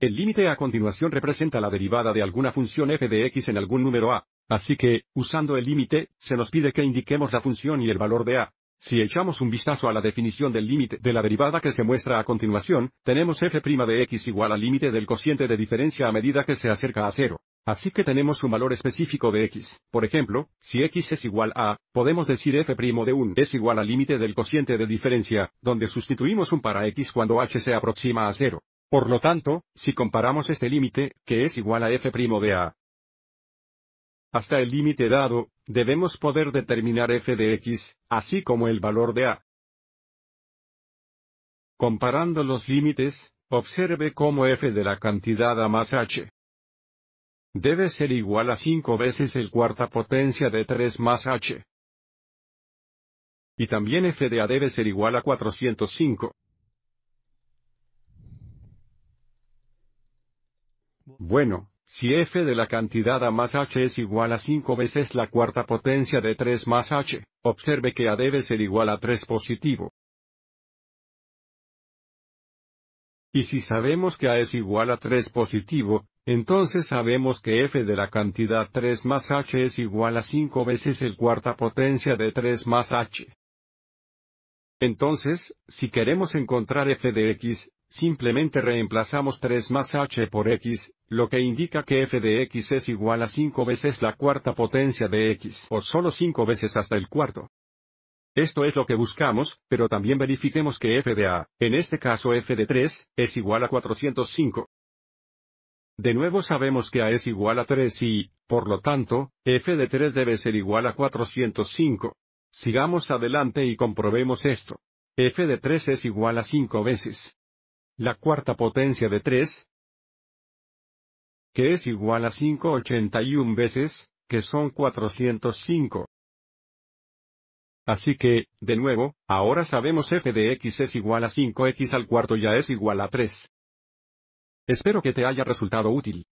El límite a continuación representa la derivada de alguna función f de x en algún número a. Así que, usando el límite, se nos pide que indiquemos la función y el valor de a. Si echamos un vistazo a la definición del límite de la derivada que se muestra a continuación, tenemos f' de x igual al límite del cociente de diferencia a medida que se acerca a cero. Así que tenemos un valor específico de x. Por ejemplo, si x es igual a, podemos decir f' de 1 es igual al límite del cociente de diferencia, donde sustituimos un para x cuando h se aproxima a cero. Por lo tanto, si comparamos este límite, que es igual a f' de a hasta el límite dado, debemos poder determinar f de x, así como el valor de a. Comparando los límites, observe cómo f de la cantidad a más h debe ser igual a 5 veces el cuarta potencia de 3 más h. Y también f de a debe ser igual a 405. Bueno, si f de la cantidad a más h es igual a 5 veces la cuarta potencia de 3 más h, observe que a debe ser igual a 3 positivo. Y si sabemos que a es igual a 3 positivo, entonces sabemos que f de la cantidad 3 más h es igual a 5 veces el cuarta potencia de 3 más h. Entonces, si queremos encontrar f de x, Simplemente reemplazamos 3 más h por x, lo que indica que f de x es igual a 5 veces la cuarta potencia de x o solo 5 veces hasta el cuarto. Esto es lo que buscamos, pero también verifiquemos que f de a, en este caso f de 3, es igual a 405. De nuevo sabemos que a es igual a 3 y, por lo tanto, f de 3 debe ser igual a 405. Sigamos adelante y comprobemos esto. f de 3 es igual a 5 veces la cuarta potencia de 3, que es igual a 581 veces, que son 405. Así que, de nuevo, ahora sabemos f de x es igual a 5x al cuarto ya es igual a 3. Espero que te haya resultado útil.